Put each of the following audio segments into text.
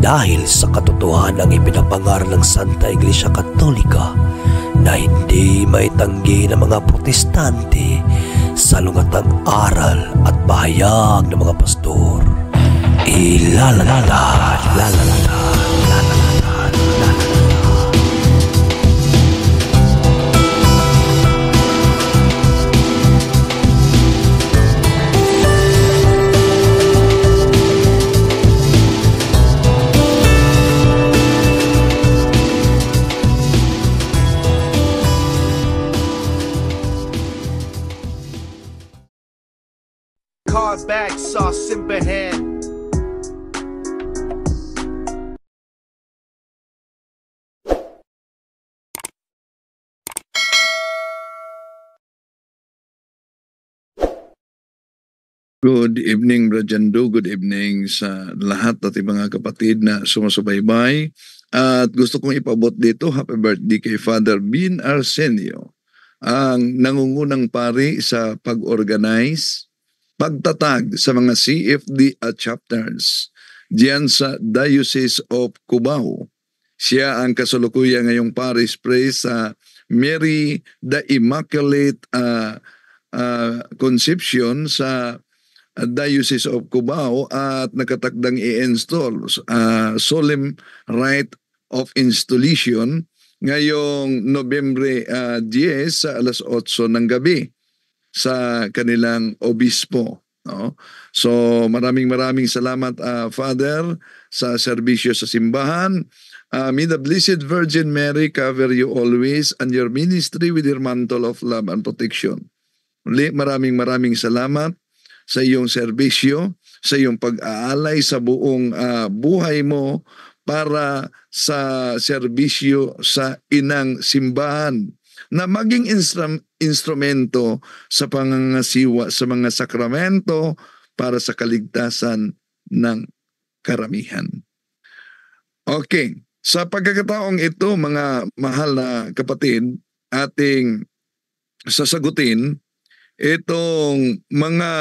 dahil sa katotohanang ipinapangar ng Santa Iglesia Katolika na hindi maitanggi ng mga protestante sa lungatang aral at bahayag ng mga pastor. Ilalalala, lalalala. saw Simbahan Good evening, Brajando. Good evening sa lahat at mga kapatid na sumasubaybay. At gusto kong ipabot dito, happy birthday kay Father Bin Arsenio, ang nangungunang pari sa pag-organize pagtatag sa mga CFD at chapters diyan sa Diocese of Cubao. Siya ang kasalukuyan ngayong Paris Priest sa Mary the Immaculate uh, ah, uh, ah, Conception sa Diocese of Cubao at nakatakdang i-install uh, solemn rite of installation ngayong Nobyembre uh, 10 sa alas 8 ng gabi sa kanilang obispo. No? So maraming maraming salamat uh, Father sa serbisyo sa simbahan. Uh, may the Blessed Virgin Mary cover you always and your ministry with your mantle of love and protection. Uli, maraming maraming salamat sa iyong serbisyo, sa iyong pag-aalay sa buong uh, buhay mo para sa serbisyo sa inang simbahan na maging instrum- instrumento sa pangangasiwa sa mga sakramento para sa kaligtasan ng karamihan. Okay, sa pagkakataong ito mga mahal na kapatid, ating sasagutin itong mga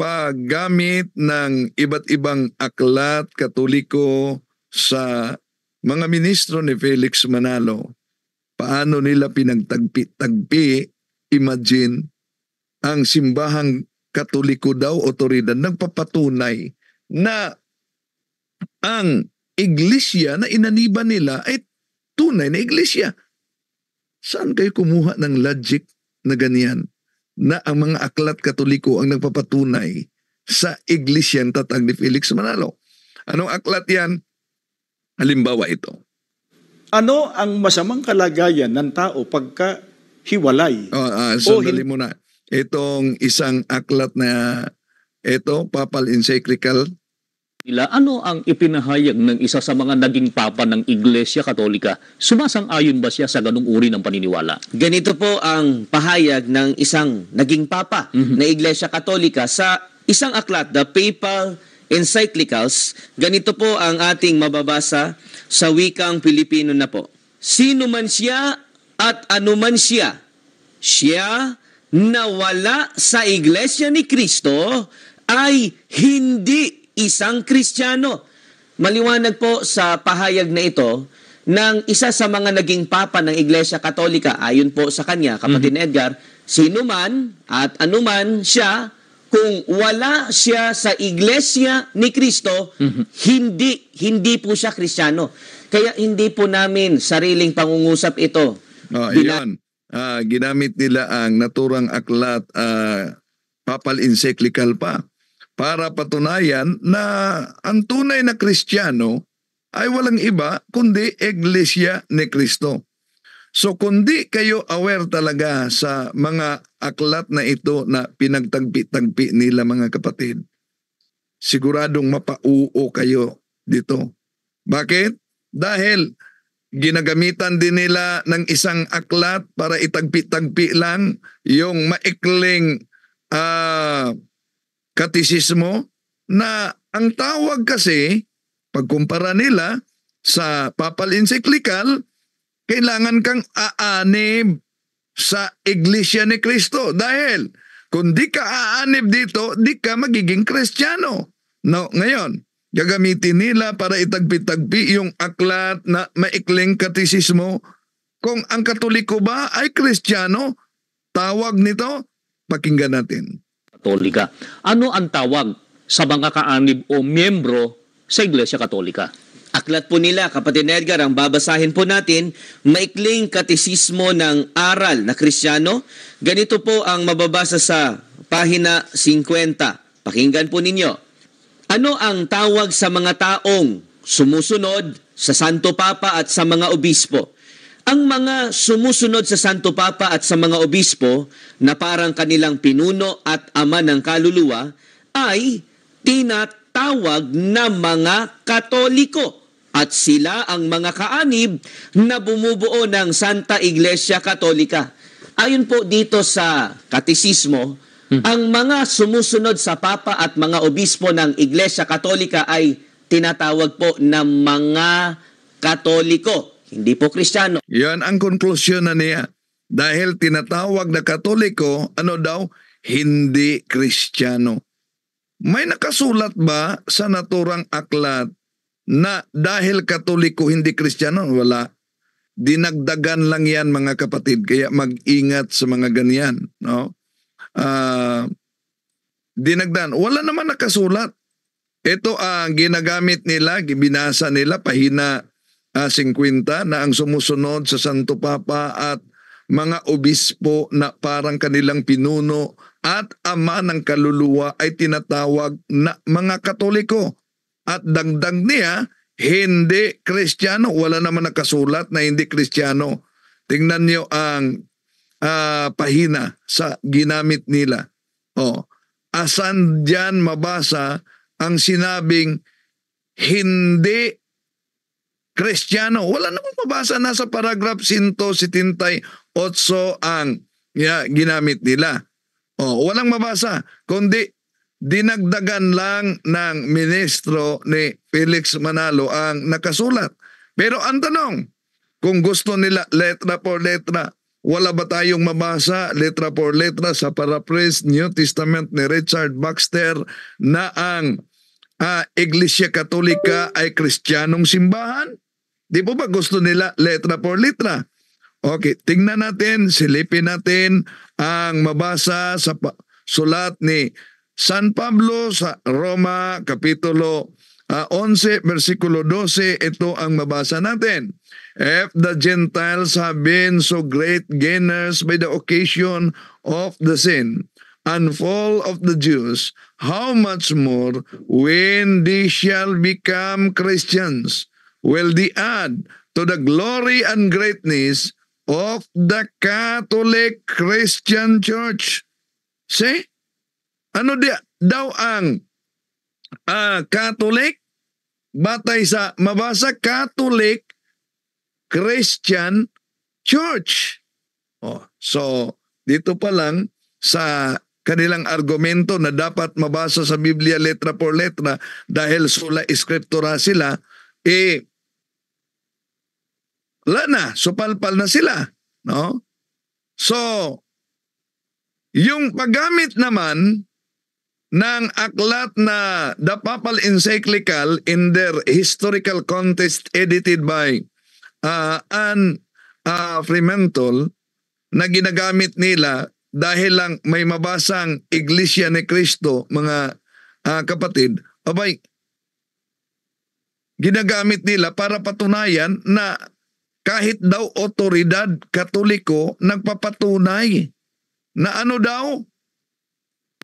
paggamit ng iba't ibang aklat katoliko sa mga ministro ni Felix Manalo paano nila pinagtagpi-tagpi, imagine, ang simbahang katoliko daw otoridad nagpapatunay na ang iglesia na inaniba nila ay tunay na iglesia. Saan kayo kumuha ng logic na ganyan? Na ang mga aklat katoliko ang nagpapatunay sa iglesia ng tatag ni Felix Manalo. Anong aklat yan? Halimbawa ito. Ano ang masamang kalagayan ng tao pagka hiwalay? Oh, uh, sandali o, muna. Itong isang aklat na ito, papal encyclical. Ila, ano ang ipinahayag ng isa sa mga naging papa ng Iglesia Katolika? Sumasang-ayon ba siya sa ganung uri ng paniniwala? Ganito po ang pahayag ng isang naging papa mm-hmm. na Iglesia Katolika sa isang aklat, The Papal encyclicals, ganito po ang ating mababasa sa wikang Pilipino na po. Sino man siya at ano man siya, siya na wala sa iglesia ni Kristo ay hindi isang Kristiyano. Maliwanag po sa pahayag na ito ng isa sa mga naging papa ng Iglesia Katolika ayon po sa kanya, kapatid mm-hmm. Edgar, sino man at anuman siya kung wala siya sa iglesia ni Kristo, mm-hmm. hindi hindi po siya Kristiyano. Kaya hindi po namin sariling pangungusap ito. Oh, ah, Bila- Uh, ah, ginamit nila ang naturang aklat uh, papal encyclical pa para patunayan na ang tunay na Kristiyano ay walang iba kundi Iglesia ni Kristo. So kundi kayo aware talaga sa mga aklat na ito na pinagtagpi-tagpi nila mga kapatid, siguradong mapauo kayo dito. Bakit? Dahil ginagamitan din nila ng isang aklat para itagpi-tagpi lang yung maikling uh, katisismo na ang tawag kasi, pagkumpara nila sa papal encyclical, kailangan kang aanib sa Iglesia ni Kristo. Dahil kung di ka aanib dito, di ka magiging Kristiyano. No, ngayon, gagamitin nila para itagpi-tagpi yung aklat na maikling katisismo. Kung ang katoliko ba ay Kristiyano, tawag nito, pakinggan natin. Katolika. Ano ang tawag sa mga kaanib o miyembro sa Iglesia Katolika? Aklat po nila, kapatid Edgar, ang babasahin po natin, maikling katisismo ng aral na krisyano. Ganito po ang mababasa sa pahina 50. Pakinggan po ninyo. Ano ang tawag sa mga taong sumusunod sa Santo Papa at sa mga obispo? Ang mga sumusunod sa Santo Papa at sa mga obispo na parang kanilang pinuno at ama ng kaluluwa ay tinatawag na mga katoliko at sila ang mga kaanib na bumubuo ng Santa Iglesia Katolika. Ayon po dito sa Katisismo, hmm. ang mga sumusunod sa Papa at mga obispo ng Iglesia Katolika ay tinatawag po na mga Katoliko, hindi po Kristiyano. Yan ang konklusyon na niya. Dahil tinatawag na Katoliko, ano daw? Hindi Kristiyano. May nakasulat ba sa naturang aklat na dahil katoliko hindi kristyano, wala. Dinagdagan lang yan mga kapatid, kaya mag-ingat sa mga ganyan. No? Uh, ah, dinagdan, wala naman nakasulat. Ito ang uh, ginagamit nila, binasa nila, pahina uh, ah, 50 na ang sumusunod sa Santo Papa at mga obispo na parang kanilang pinuno at ama ng kaluluwa ay tinatawag na mga katoliko at dangdang niya, hindi kristyano. Wala naman nakasulat na hindi kristyano. Tingnan niyo ang uh, pahina sa ginamit nila. Oh, asan diyan mabasa ang sinabing hindi Kristiyano. Wala namang mabasa nasa paragraph 178 ang yeah, ginamit nila. Oh, walang mabasa, kundi dinagdagan lang ng ministro ni Felix Manalo ang nakasulat. Pero ang tanong, kung gusto nila letra por letra, wala ba tayong mabasa letra por letra sa paraphrase New Testament ni Richard Baxter na ang uh, Iglesia Katolika ay Kristiyanong simbahan? Di po ba gusto nila letra por letra? Okay, tingnan natin, silipin natin ang mabasa sa sulat ni San Pablo sa Roma Kapitulo uh, ah, 11 versikulo 12 ito ang mabasa natin. If the Gentiles have been so great gainers by the occasion of the sin and fall of the Jews, how much more when they shall become Christians will they add to the glory and greatness of the Catholic Christian Church? See? Ano di, daw ang uh, Catholic, batay sa mabasa Catholic Christian Church. Oh, so, dito pa lang sa kanilang argumento na dapat mabasa sa Biblia letra por letra dahil sula eskriptura sila, eh, wala na, supalpal na sila. No? So, yung paggamit naman ng aklat na The Papal Encyclical in their historical contest edited by uh, an uh, Fremantle na ginagamit nila dahil lang may mabasang Iglesia ni Cristo, mga uh, kapatid, abay, ginagamit nila para patunayan na kahit daw otoridad katoliko nagpapatunay na ano daw,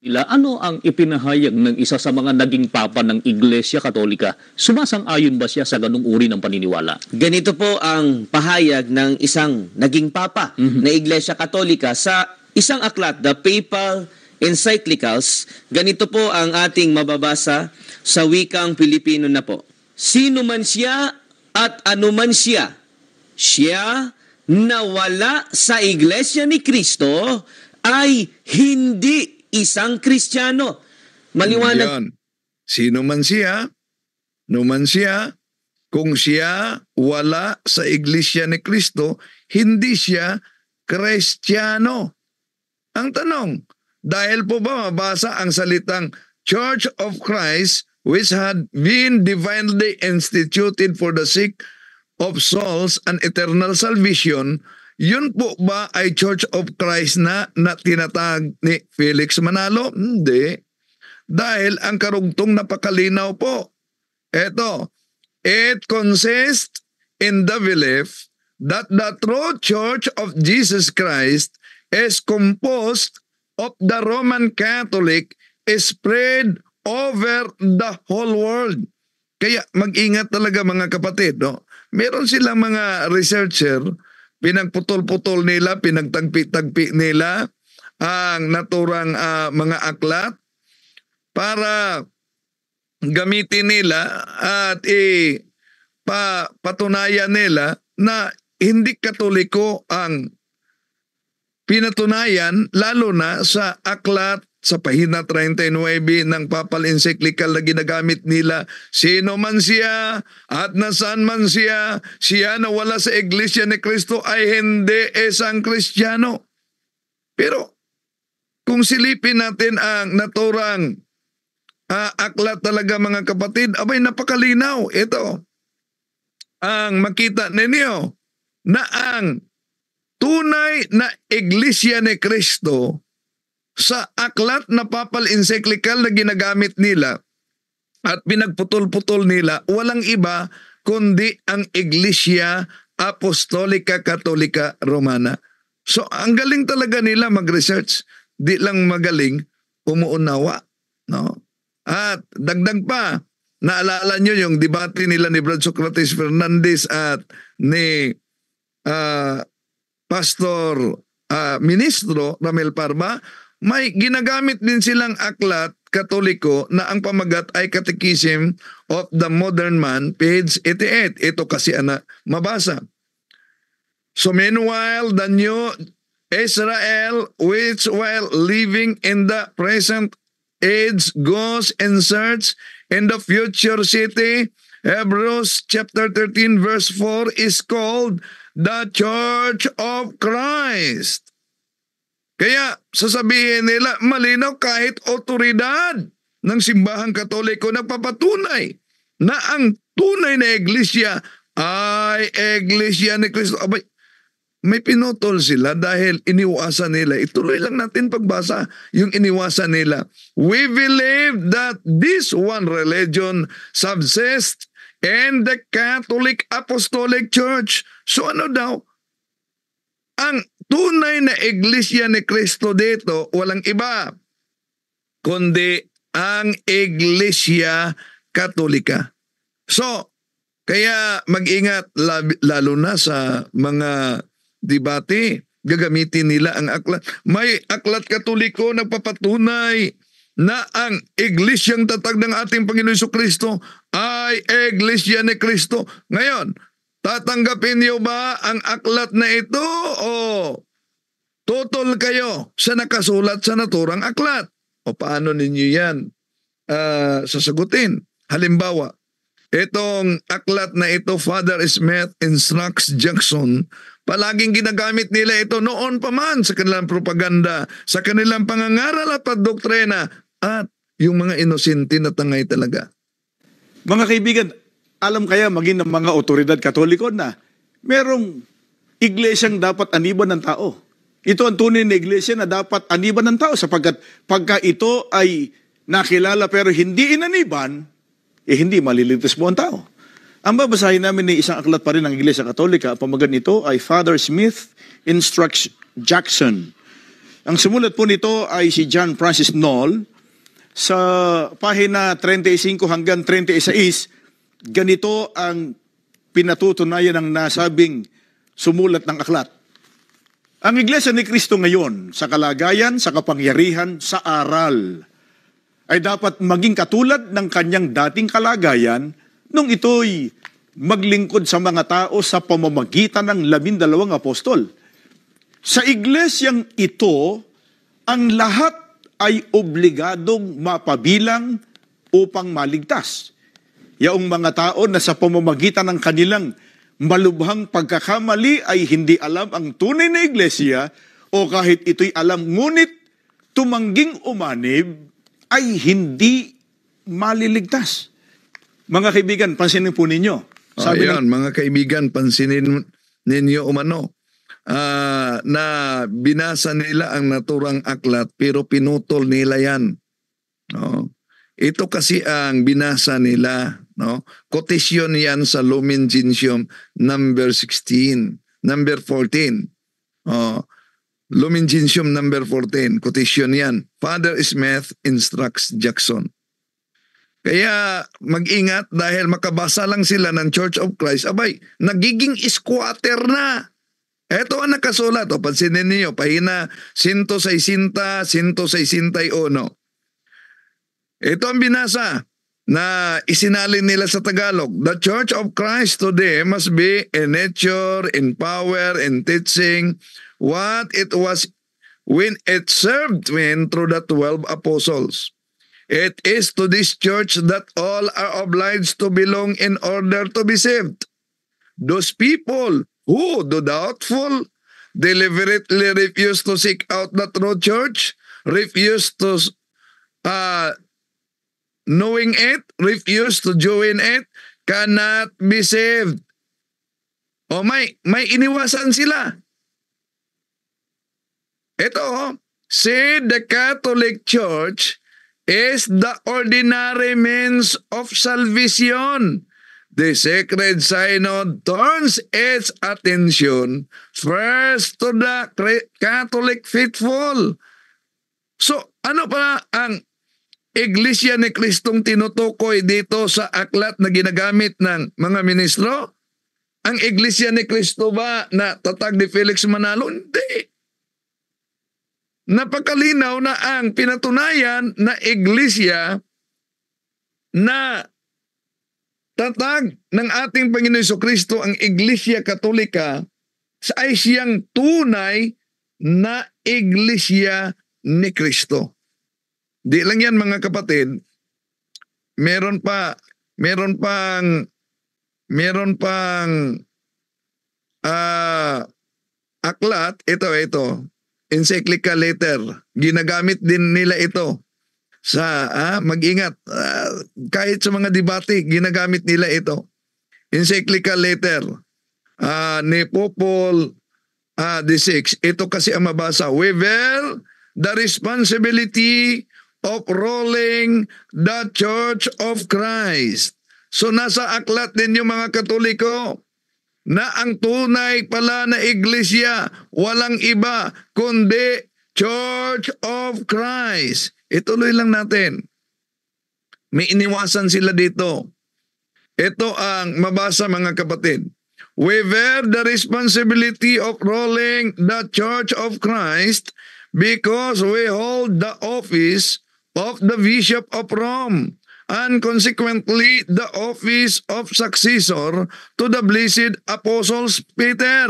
nila ano ang ipinahayag ng isa sa mga naging papa ng Iglesia Katolika? Sumasang-ayon ba siya sa ganung uri ng paniniwala? Ganito po ang pahayag ng isang naging papa mm-hmm. na Iglesia Katolika sa isang aklat, The Papal Encyclicals. Ganito po ang ating mababasa sa wikang Pilipino na po. Sino man siya at ano man siya, siya na wala sa Iglesia ni Kristo ay hindi isang Kristiyano. Maliwanag. Yan. Sino man siya, numan siya, kung siya wala sa iglesia ni Kristo, hindi siya Kristiyano. Ang tanong, dahil po ba mabasa ang salitang Church of Christ which had been divinely instituted for the sake of souls and eternal salvation, yun po ba ay Church of Christ na, na tinatag ni Felix Manalo? Hindi. Dahil ang karugtong napakalinaw po. Eto, it consists in the belief that the true Church of Jesus Christ is composed of the Roman Catholic spread over the whole world. Kaya mag-ingat talaga mga kapatid. No? Meron silang mga researcher pinagputol-putol nila, pinagtagpi-tagpi nila ang naturang uh, mga aklat para gamitin nila at ipatunayan nila na hindi katoliko ang pinatunayan lalo na sa aklat sa pahina 39 ng papal encyclical na ginagamit nila, sino man siya at nasaan man siya, siya na wala sa iglesia ni Kristo ay hindi isang kristyano. Pero kung silipin natin ang naturang uh, aklat talaga mga kapatid, abay napakalinaw ito. Ang makita ninyo na ang tunay na iglesia ni Kristo sa aklat na papal encyclical na ginagamit nila at pinagputol-putol nila, walang iba kundi ang Iglesia Apostolica Katolika Romana. So ang galing talaga nila mag-research, di lang magaling, umuunawa. No? At dagdag pa, naalala nyo yung debate nila ni Brad Socrates Fernandez at ni uh, Pastor uh, Ministro Ramel Parma may ginagamit din silang aklat katoliko na ang pamagat ay Catechism of the Modern Man, page 88. Ito kasi ana, mabasa. So meanwhile, the new Israel, which while living in the present age goes in search in the future city, Hebrews chapter 13 verse 4 is called the Church of Christ. Kaya sasabihin nila, malinaw kahit otoridad ng simbahang katoliko nagpapatunay na ang tunay na iglesia ay iglesia ni Kristo. Abay, may pinutol sila dahil iniwasan nila. Ituloy lang natin pagbasa yung iniwasan nila. We believe that this one religion subsists in the Catholic Apostolic Church. So ano daw? Ang tunay na iglesia ni Kristo dito, walang iba, kundi ang iglesia katolika. So, kaya mag-ingat lalo na sa mga debate, gagamitin nila ang aklat. May aklat katoliko na papatunay na ang iglesyang tatag ng ating Panginoon Kristo ay iglesia ni Kristo. Ngayon, Tatanggapin niyo ba ang aklat na ito o tutol kayo sa nakasulat sa naturang aklat? O paano ninyo yan uh, sasagutin? Halimbawa, itong aklat na ito, Father Smith instructs Jackson, palaging ginagamit nila ito noon pa man sa kanilang propaganda, sa kanilang pangangaral at doktrina, at yung mga inosente na tangay talaga. Mga kaibigan, alam kaya maging ng mga otoridad katoliko na merong iglesyang dapat aniban ng tao. Ito ang tunay na iglesia na dapat aniban ng tao sapagkat pagka ito ay nakilala pero hindi inaniban, eh hindi maliligtas mo ang tao. Ang babasahin namin ni isang aklat pa rin ng Iglesia Katolika, pamagat nito ay Father Smith Instructs Jackson. Ang sumulat po nito ay si John Francis Knoll sa pahina 35 hanggang 36 Ganito ang pinatutunayan ng nasabing sumulat ng aklat. Ang Iglesia ni Kristo ngayon sa kalagayan, sa kapangyarihan, sa aral ay dapat maging katulad ng kanyang dating kalagayan nung ito'y maglingkod sa mga tao sa pamamagitan ng labindalawang apostol. Sa iglesyang ito, ang lahat ay obligadong mapabilang upang maligtas yaong mga tao na sa pamamagitan ng kanilang malubhang pagkakamali ay hindi alam ang tunay na iglesia o kahit ito'y alam ngunit tumangging umanib ay hindi maliligtas. Mga kaibigan, pansinin po ninyo. Ah, Sabi Ayan, ng, mga kaibigan, pansinin ninyo umano uh, na binasa nila ang naturang aklat pero pinutol nila yan. No? Oh. Ito kasi ang binasa nila No? quotation yan sa Lumen Gentium number 16, number 14. Oh, Lumen Gentium number 14, quotation yan. Father Smith instructs Jackson. Kaya mag-ingat dahil makabasa lang sila ng Church of Christ, abay, nagiging squatter na. Ito ang nakasulat. O, pansinin niyo, pahina 160, 161. Ito ang binasa na isinalin nila sa Tagalog. The Church of Christ today must be in nature, in power, in teaching, what it was when it served men through the 12 apostles. It is to this church that all are obliged to belong in order to be saved. Those people who do doubtful deliberately refuse to seek out the true church, refuse to uh, knowing it, refuse to join it, cannot be saved. O may, may iniwasan sila. Ito, oh. see, the Catholic Church is the ordinary means of salvation. The Sacred Synod turns its attention first to the Catholic faithful. So, ano pa ang iglesia ni Kristong tinutukoy dito sa aklat na ginagamit ng mga ministro? Ang iglesia ni Kristo ba na tatag ni Felix Manalo? Hindi. Napakalinaw na ang pinatunayan na iglesia na tatag ng ating Panginoon Iso Kristo ang Iglesia Katolika sa ay siyang tunay na Iglesia ni Kristo. Di lang yan mga kapatid, meron pa meron pang meron pang uh, aklat, ito ito, encyclical letter. Ginagamit din nila ito sa ah, mag-ingat. Ah, kahit sa mga debate, ginagamit nila ito. Encyclical letter ah, ni Popol ah, 6. Ito kasi ang mabasa. Waiver the responsibility Uprolling the Church of Christ. So nasa aklat ninyo mga katoliko na ang tunay pala na iglesia walang iba kundi Church of Christ. Ituloy lang natin. May iniwasan sila dito. Ito ang mabasa mga kapatid. We bear the responsibility of rolling the Church of Christ because we hold the office of the Bishop of Rome, and consequently the office of successor to the blessed apostles Peter.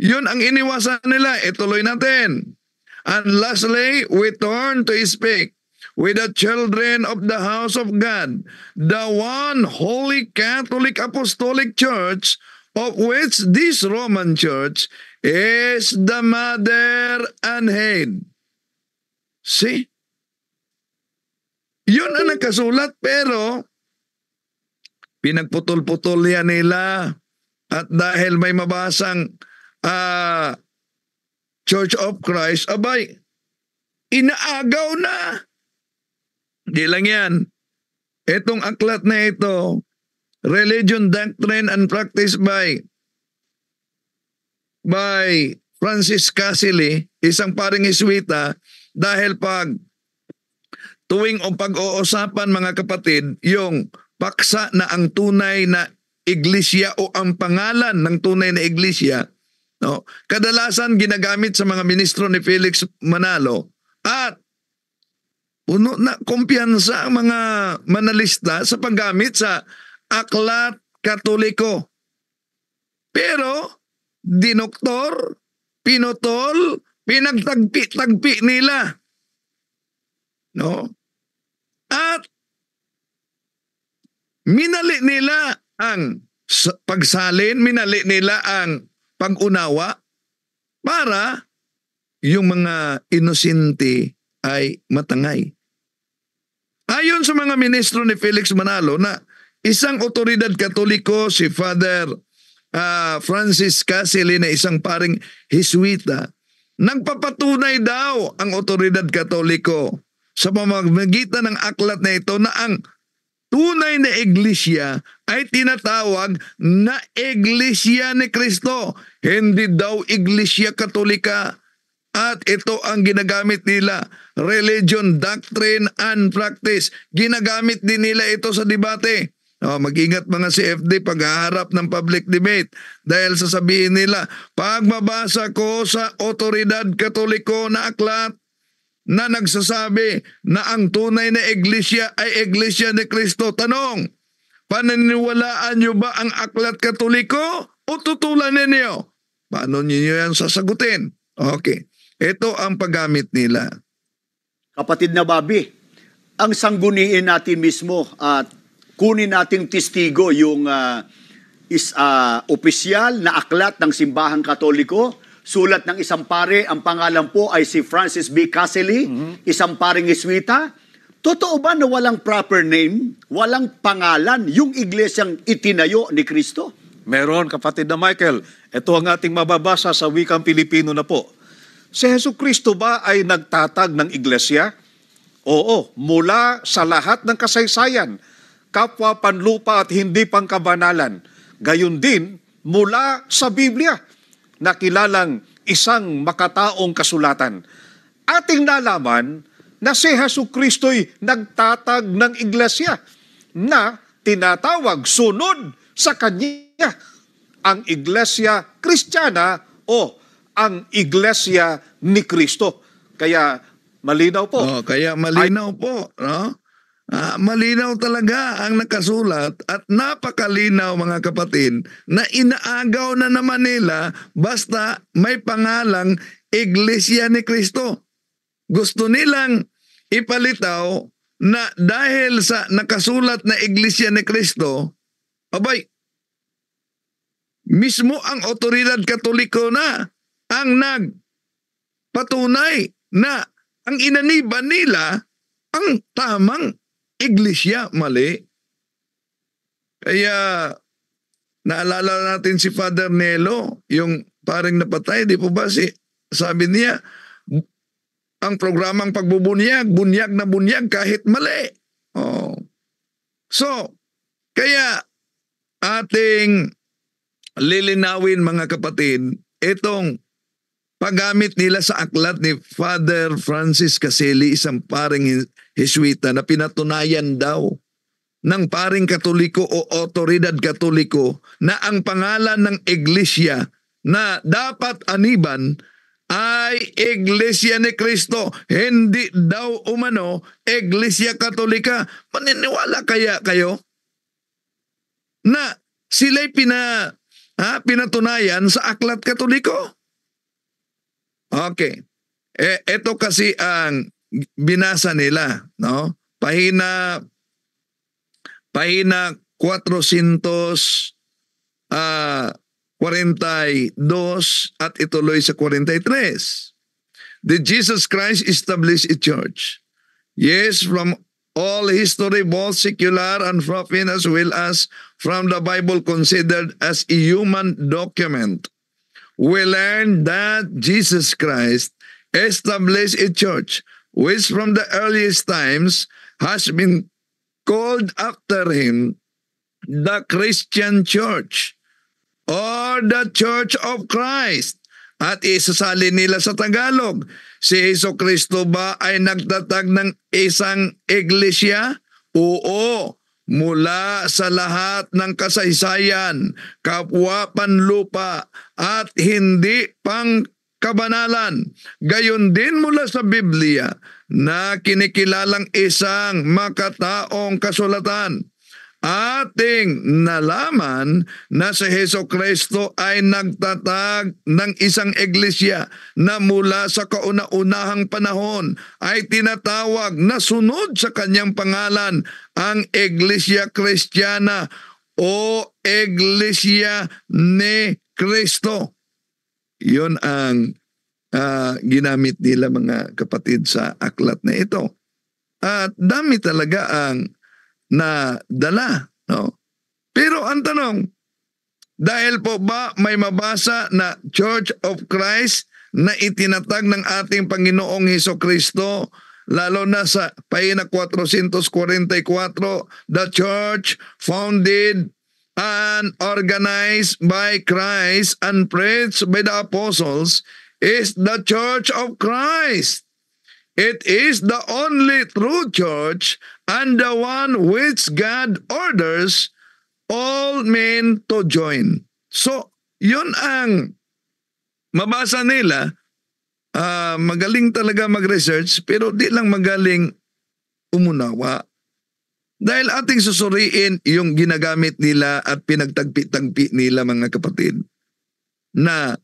Yun ang iniwasan nila. Ituloy natin. And lastly, we turn to speak with the children of the house of God, the one holy Catholic Apostolic Church of which this Roman Church is the mother and head. See? Yun ang nakasulat pero pinagputol-putol yan nila at dahil may mabasang uh, Church of Christ, abay, inaagaw na. Di lang yan. Itong aklat na ito, Religion Doctrine and Practice by by Francis Cassily, isang paring iswita, dahil pag tuwing o pag-uusapan mga kapatid yung paksa na ang tunay na iglesia o ang pangalan ng tunay na iglesia, no, kadalasan ginagamit sa mga ministro ni Felix Manalo at puno na kumpiyansa ang mga manalista sa paggamit sa aklat katoliko. Pero, dinoktor, pinotol, pinagtagpi-tagpi nila. No? At minali nila ang pagsalin, minali nila ang pag-unawa para yung mga inosente ay matangay. Ayon sa mga ministro ni Felix Manalo na isang otoridad katoliko si Father uh, Francis Casili na isang paring Hiswita, nagpapatunay daw ang otoridad katoliko sa pamamagitan ng aklat na ito na ang tunay na iglesia ay tinatawag na iglesia ni Kristo, hindi daw iglesia katolika. At ito ang ginagamit nila, religion, doctrine, and practice. Ginagamit din nila ito sa debate. Oh, mag-ingat mga CFD pag haharap ng public debate dahil sasabihin nila, pag ko sa otoridad katoliko na aklat, na nagsasabi na ang tunay na iglesia ay iglesia ni Kristo. Tanong, paniniwalaan niyo ba ang aklat katoliko o tutulan niyo? Paano niyo yan sasagutin? Okay. Ito ang paggamit nila. Kapatid na Bobby, ang sangguniin natin mismo at kunin nating testigo yung uh, is uh, opisyal na aklat ng simbahan katoliko Sulat ng isang pare, ang pangalan po ay si Francis B. Caselli, mm-hmm. isang paring iswita. Totoo ba na walang proper name, walang pangalan yung iglesyang itinayo ni Kristo? Meron, kapatid na Michael. Ito ang ating mababasa sa wikang Pilipino na po. Si Yesu Kristo ba ay nagtatag ng iglesia? Oo, mula sa lahat ng kasaysayan, kapwa panlupa at hindi pangkabanalan. Gayun din, mula sa Biblia na kilalang isang makataong kasulatan. Ating nalaman na si Heso Kristo'y nagtatag ng iglesia na tinatawag sunod sa kanya ang iglesia kristyana o ang iglesia ni Kristo. Kaya malinaw po. Oh, kaya malinaw I, po, no? Uh, malinaw talaga ang nakasulat at napakalinaw mga kapatid na inaagaw na naman nila basta may pangalang Iglesia ni Kristo. Gusto nilang ipalitaw na dahil sa nakasulat na Iglesia ni Kristo, abay, mismo ang otoridad katoliko na ang nagpatunay na ang inaniban nila ang tamang iglesia mali. Kaya naalala natin si Father Nelo, yung paring napatay, di po ba si, sabi niya, ang programang pagbubunyag, bunyag na bunyag kahit mali. Oh. So, kaya ating lilinawin mga kapatid, itong paggamit nila sa aklat ni Father Francis Caselli, isang paring Hiswita na pinatunayan daw ng paring katoliko o otoridad katoliko na ang pangalan ng iglesia na dapat aniban ay Iglesia ni Kristo, hindi daw umano Iglesia Katolika. Maniniwala kaya kayo na sila'y pina, ha, pinatunayan sa Aklat Katoliko? Okay. E, ito kasi ang binasa nila, no? Pahina pahina 400 42 ah, at ituloy sa 43. Did Jesus Christ establish a church? Yes, from all history, both secular and profane, as well as from the Bible considered as a human document. We learn that Jesus Christ established a church which from the earliest times has been called after him the Christian Church or the Church of Christ. At isasali nila sa Tagalog, si Heso Kristo ba ay nagtatag ng isang iglesia? Oo, mula sa lahat ng kasaysayan, kapwa panlupa at hindi pang kabanalan. Gayon din mula sa Biblia na kinikilalang isang makataong kasulatan. Ating nalaman na si Heso Kristo ay nagtatag ng isang iglesia na mula sa kauna-unahang panahon ay tinatawag na sunod sa kanyang pangalan ang Iglesia Kristiyana o Iglesia ni Kristo. Yun ang uh, ginamit nila mga kapatid sa aklat na ito. At dami talaga ang nadala. No? Pero ang tanong, dahil po ba may mabasa na Church of Christ na itinatag ng ating Panginoong Heso Kristo lalo na sa pahina 444, the church founded and organized by Christ and preached by the apostles is the Church of Christ. It is the only true church and the one which God orders all men to join. So, yun ang mabasa nila. Uh, magaling talaga mag-research pero di lang magaling umunawa dahil ating susuriin yung ginagamit nila at pinagtagpi-tagpi nila mga kapatid na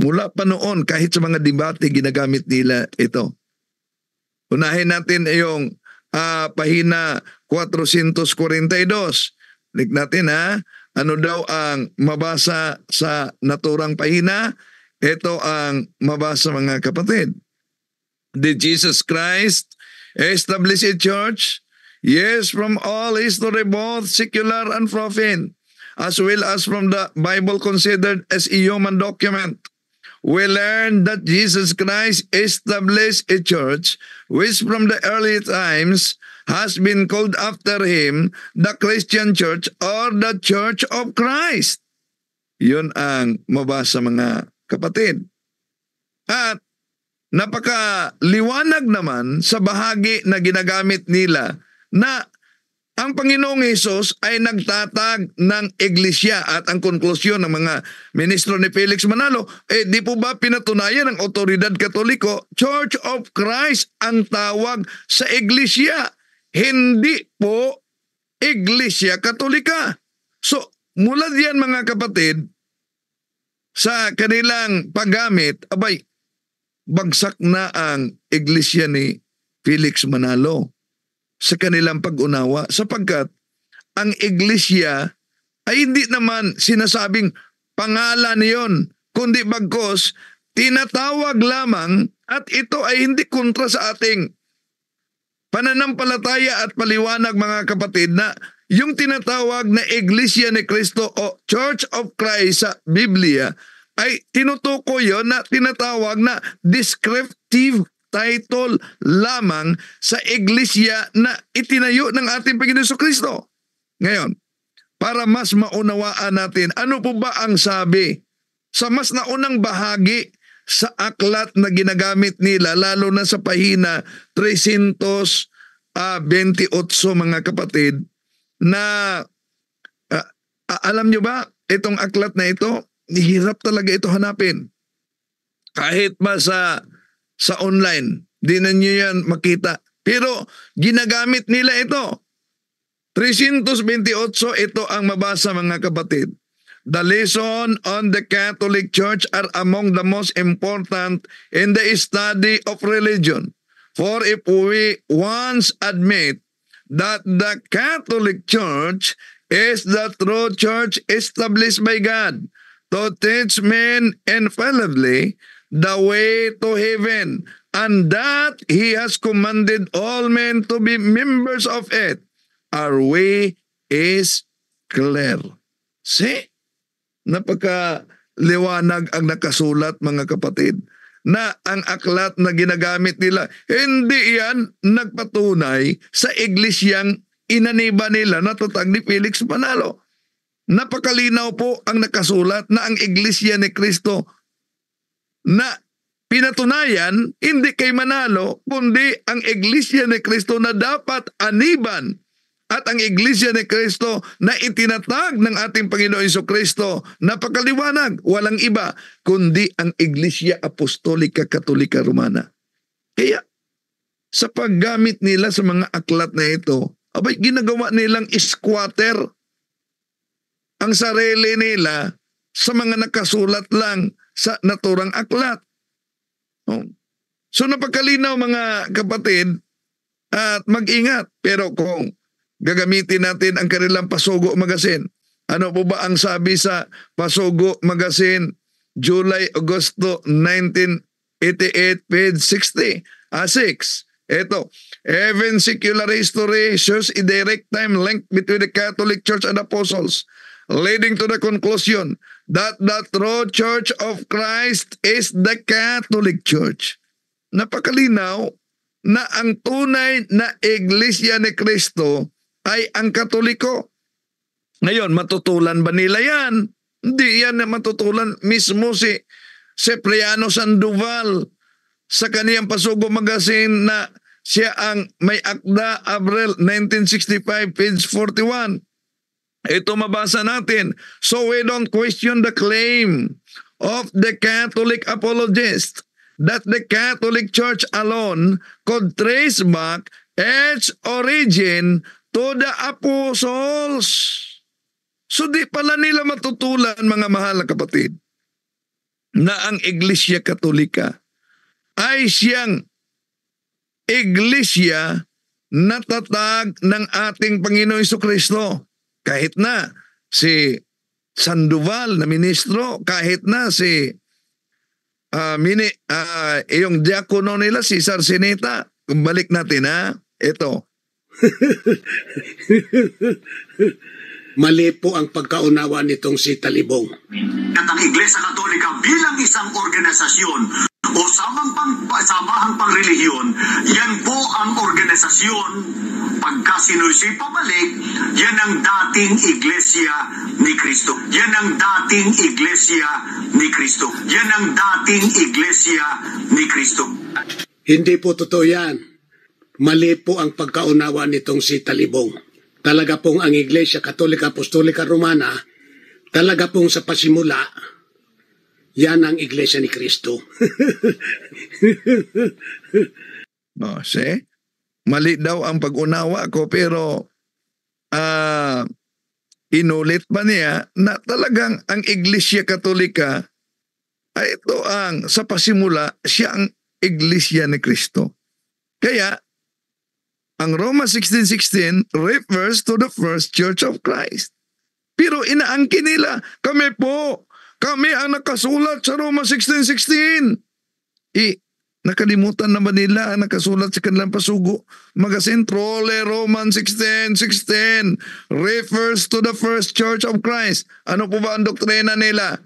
mula pa noon kahit sa mga debate ginagamit nila ito. Unahin natin yung uh, pahina 442. Click natin ha. Ano daw ang mabasa sa naturang pahina? Ito ang mabasa mga kapatid. Did Jesus Christ establish a church? Yes, from all history, both secular and profane, as well as from the Bible considered as a human document. We learn that Jesus Christ established a church which from the early times has been called after him the Christian Church or the Church of Christ. Yun ang mabasa mga kapatid. At napaka liwanag naman sa bahagi na ginagamit nila na ang Panginoong Hesus ay nagtatag ng iglesia at ang konklusyon ng mga ministro ni Felix Manalo, eh di po ba pinatunayan ng otoridad katoliko, Church of Christ ang tawag sa iglesia, hindi po iglesia katolika. So mula diyan mga kapatid, sa kanilang paggamit, abay, bagsak na ang iglesia ni Felix Manalo sa kanilang pag-unawa sapagkat ang iglesia ay hindi naman sinasabing pangalan niyon kundi bagkos tinatawag lamang at ito ay hindi kontra sa ating pananampalataya at paliwanag mga kapatid na yung tinatawag na Iglesia ni Kristo o Church of Christ sa Biblia ay tinutukoy yon na tinatawag na descriptive title lamang sa iglesia na itinayo ng ating Panginoon Kristo. Ngayon, para mas maunawaan natin, ano po ba ang sabi sa mas naunang bahagi sa aklat na ginagamit nila, lalo na sa pahina 328 ah, mga kapatid, na uh, alam nyo ba, itong aklat na ito, hirap talaga ito hanapin. Kahit ba sa sa online. Di na nyo yan makita. Pero ginagamit nila ito. 328, ito ang mabasa mga kapatid. The lesson on the Catholic Church are among the most important in the study of religion. For if we once admit that the Catholic Church is the true church established by God to teach men infallibly the way to heaven, and that he has commanded all men to be members of it. Our way is clear. See? Napaka liwanag ang nakasulat mga kapatid na ang aklat na ginagamit nila. Hindi yan nagpatunay sa iglesyang inaniba nila na tatag ni Felix Manalo. Napakalinaw po ang nakasulat na ang iglesia ni Kristo na pinatunayan hindi kay Manalo kundi ang Iglesia ni Kristo na dapat aniban at ang Iglesia ni Kristo na itinatag ng ating Panginoon Iso Kristo na walang iba, kundi ang Iglesia Apostolika Katolika Romana. Kaya, sa paggamit nila sa mga aklat na ito, abay ginagawa nilang squatter ang sarili nila sa mga nakasulat lang sa naturang aklat. Oh. So napakalinaw mga kapatid at mag-ingat. Pero kung gagamitin natin ang kanilang pasugo magasin, ano po ba ang sabi sa pasugo magasin July Agosto 1988 page 60? Ah, 6. Ito, even secular history shows a direct time link between the Catholic Church and apostles leading to the conclusion that the true Church of Christ is the Catholic Church. Napakalinaw na ang tunay na Iglesia ni Kristo ay ang Katoliko. Ngayon, matutulan ba nila yan? Hindi yan na matutulan. Mismo si Cipriano Sandoval sa kaniyang Pasugo Magazine na siya ang may akda Abril 1965 page 41. Ito mabasa natin. So we don't question the claim of the Catholic apologist that the Catholic Church alone could trace back its origin to the apostles. So di pala nila matutulan mga mahal na kapatid na ang Iglesia Katolika ay siyang Iglesia na tatag ng ating Panginoong Kristo kahit na si Sandoval na ministro, kahit na si uh, mini, uh, yung diakono nila, si Sarsinita, balik natin ha, ito. Mali po ang pagkaunawa nitong si Talibong. At ang Iglesia Katolika bilang isang organisasyon o samang pang, samahang relihiyon, yan po ang organisasyon pagka sinusi pabalik, yan ang dating iglesia ni Kristo. Yan ang dating iglesia ni Kristo. Yan ang dating iglesia ni Kristo. Hindi po totoo yan. Mali po ang pagkaunawa nitong si Talibong. Talaga pong ang Iglesia Katolika Apostolika Romana, talaga pong sa pasimula, yan ang iglesia ni Kristo. no, oh, see? Mali daw ang pag-unawa ko pero uh, inulit ba niya na talagang ang Iglesia Katolika ay ito ang sa pasimula siya ang Iglesia ni Kristo. Kaya ang Roma 16.16 refers to the first church of Christ. Pero inaangkin nila, kami po kami ang nakasulat sa Roma 16.16. I, nakalimutan na ba nila ang nakasulat sa kanilang pasugo? Magasin, Trole, Roman 16.16 refers to the first church of Christ. Ano po ba ang doktrina nila?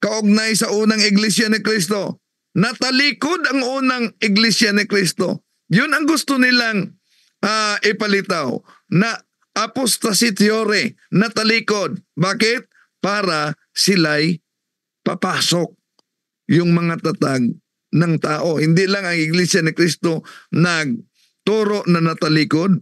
Kaugnay sa unang iglesia ni Kristo. Natalikod ang unang iglesia ni Kristo. Yun ang gusto nilang uh, ipalitaw na apostasy theory na talikod. Bakit? Para sila'y papasok yung mga tatag ng tao. Hindi lang ang Iglesia ni Kristo nagturo na natalikod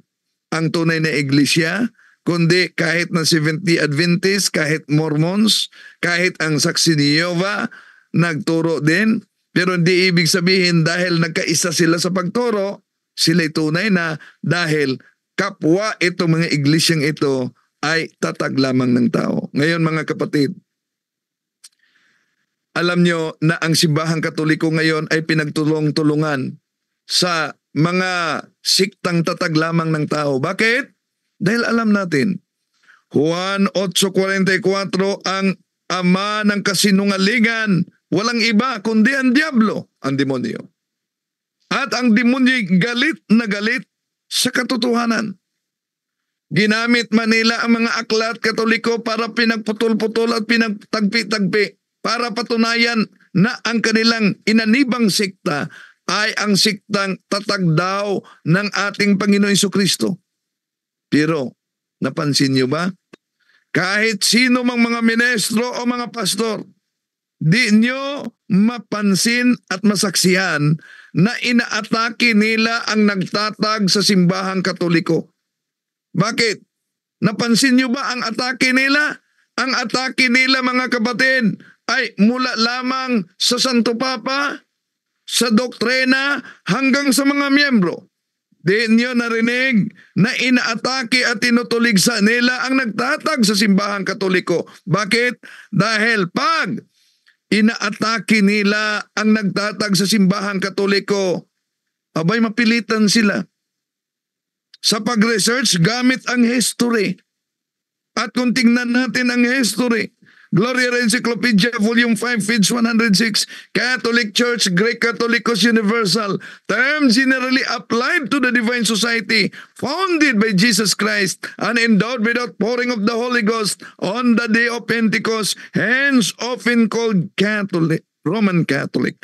ang tunay na Iglesia, kundi kahit na 70 Adventists, kahit Mormons, kahit ang saksi ni Yehova, nagturo din. Pero hindi ibig sabihin dahil nagkaisa sila sa pagturo, sila'y tunay na dahil kapwa itong mga iglesyang ito ay tatag lamang ng tao. Ngayon mga kapatid, alam nyo na ang simbahang katoliko ngayon ay pinagtulong-tulungan sa mga siktang tatag lamang ng tao. Bakit? Dahil alam natin, Juan 8.44 ang ama ng kasinungalingan, walang iba kundi ang Diablo, ang demonyo. At ang demonyo'y galit na galit sa katotohanan. Ginamit Manila ang mga aklat katoliko para pinagputol-putol at pinagtagpi-tagpi para patunayan na ang kanilang inanibang sikta ay ang siktang tatag daw ng ating Panginoon Kristo. Pero napansin niyo ba? Kahit sino mang mga ministro o mga pastor, di nyo mapansin at masaksihan na inaatake nila ang nagtatag sa simbahang katoliko. Bakit? Napansin nyo ba ang atake nila? Ang atake nila mga kapatid ay mula lamang sa Santo Papa, sa doktrina hanggang sa mga miyembro. Di niyo narinig na inaatake at tinutulig sa nila ang nagtatag sa simbahang katoliko. Bakit? Dahil pag inaatake nila ang nagtatag sa simbahang katoliko, abay mapilitan sila. Sa pag-research gamit ang history. At kung tingnan natin ang history, Gloria Encyclopedia, Volume 5, page 106, Catholic Church, Greek Catholicos Universal, term generally applied to the divine society founded by Jesus Christ and endowed with pouring of the Holy Ghost on the day of Pentecost, hence often called Catholic, Roman Catholic.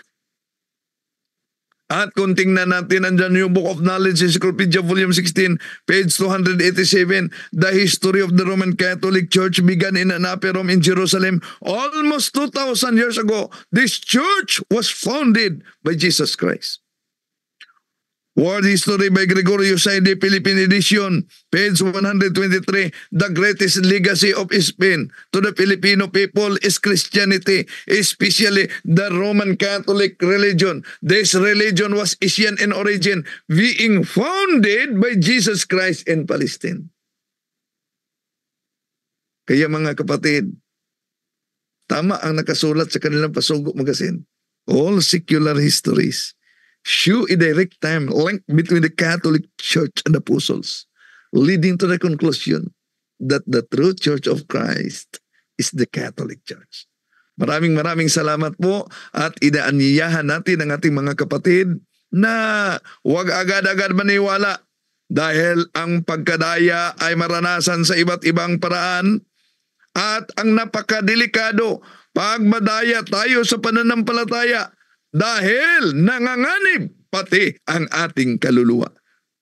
At kung tingnan natin, andyan yung Book of Knowledge, Encyclopedia Volume 16, page 287, The History of the Roman Catholic Church began in Anaperum in Jerusalem almost 2,000 years ago. This church was founded by Jesus Christ. World History by Gregorio Saide, Philippine Edition, page 123. The greatest legacy of Spain to the Filipino people is Christianity, especially the Roman Catholic religion. This religion was Asian in origin, being founded by Jesus Christ in Palestine. Kaya mga kapatid, tama ang nakasulat sa kanilang pasugo magasin. All secular histories shew a direct time link between the Catholic Church and the apostles, leading to the conclusion that the true Church of Christ is the Catholic Church. Maraming maraming salamat po at inaanyayahan natin ang ating mga kapatid na huwag agad-agad maniwala dahil ang pagkadaya ay maranasan sa iba't ibang paraan at ang napakadelikado pag madaya tayo sa pananampalataya dahil nanganganib pati ang ating kaluluwa.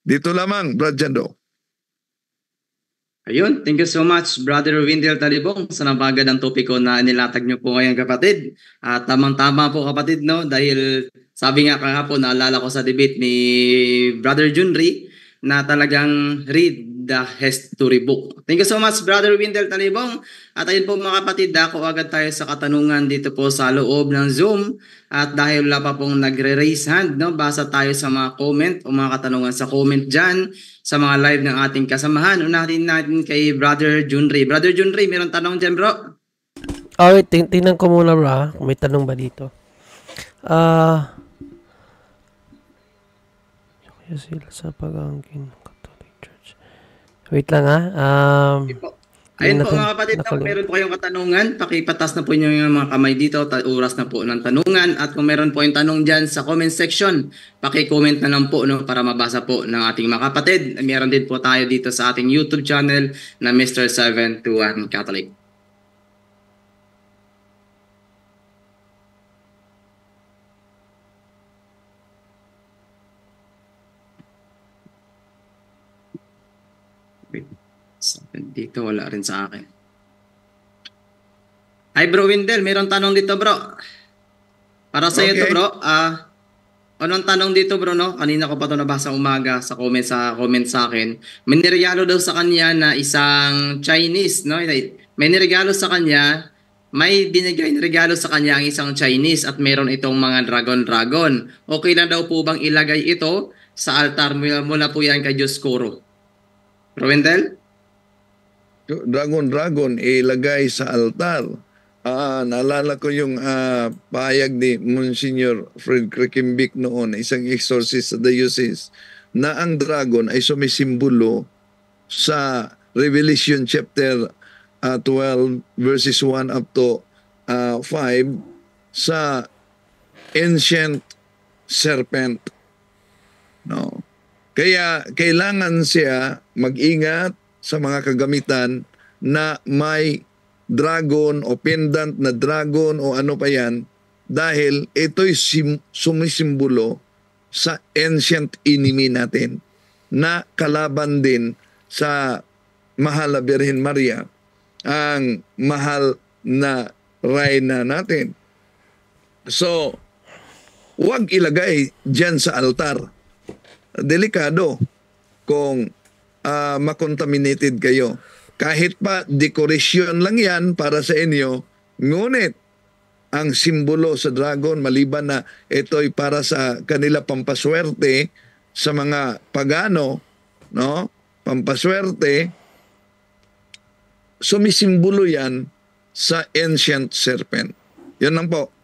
Dito lamang, Brad Jando. Ayun, thank you so much Brother Windel Talibong sa nabaga ng topiko na nilatag niyo po ngayon kapatid. At tamang-tama po kapatid no dahil sabi nga kahapon naalala ko sa debate ni Brother Junri na talagang read the history book. Thank you so much, Brother Windel Talibong. At ayun po mga kapatid, dako agad tayo sa katanungan dito po sa loob ng Zoom. At dahil wala pa pong nagre-raise hand, no, basa tayo sa mga comment o mga katanungan sa comment dyan sa mga live ng ating kasamahan. Unahin natin kay Brother Junri. Brother Junri, mayroong tanong dyan, bro? Okay, ah, ting tingnan ko muna, bro. May tanong ba dito? Ah... Uh, sila sa pag-angkin. Wait lang ha. Ah. Um, Ayun po mga kapatid, kung meron po kayong katanungan, pakipatas na po nyo yung mga kamay dito, oras na po ng tanungan. At kung meron po yung tanong dyan sa comment section, pakicomment na lang po no, para mabasa po ng ating mga kapatid. Meron din po tayo dito sa ating YouTube channel na Mr. 721 Catholic. Sa dito, wala rin sa akin. Hi bro Windel, mayroon tanong dito bro. Para sa okay. iyo to bro. Ah, uh, anong tanong dito bro no? Kanina ko pa to nabasa umaga sa comment sa comment sa akin. May niregalo daw sa kanya na isang Chinese no? May niregalo sa kanya may binigay na regalo sa kanya ang isang Chinese at meron itong mga dragon-dragon. Okay lang daw po bang ilagay ito sa altar mula, mula po yan kay Diyos Kuro? Rowendel? dragon-dragon ilagay sa altar. Ah, naalala ko yung ah, pahayag ni Monsignor Fred Krikimbik noon, isang exorcist sa diocese, na ang dragon ay sumisimbolo sa Revelation chapter uh, ah, 12 verses 1 up to uh, ah, 5 sa ancient serpent. No. Kaya kailangan siya mag-ingat sa mga kagamitan na may dragon o pendant na dragon o ano pa yan dahil ito'y sim- sumisimbolo sa ancient enemy natin na kalaban din sa mahal na Birhen Maria ang mahal na Reyna natin. So, huwag ilagay dyan sa altar. Delikado kung uh, makontaminated kayo. Kahit pa dekorasyon lang yan para sa inyo, ngunit ang simbolo sa dragon maliban na ito'y para sa kanila pampaswerte sa mga pagano, no? Pampaswerte sumisimbolo yan sa ancient serpent. Yan lang po.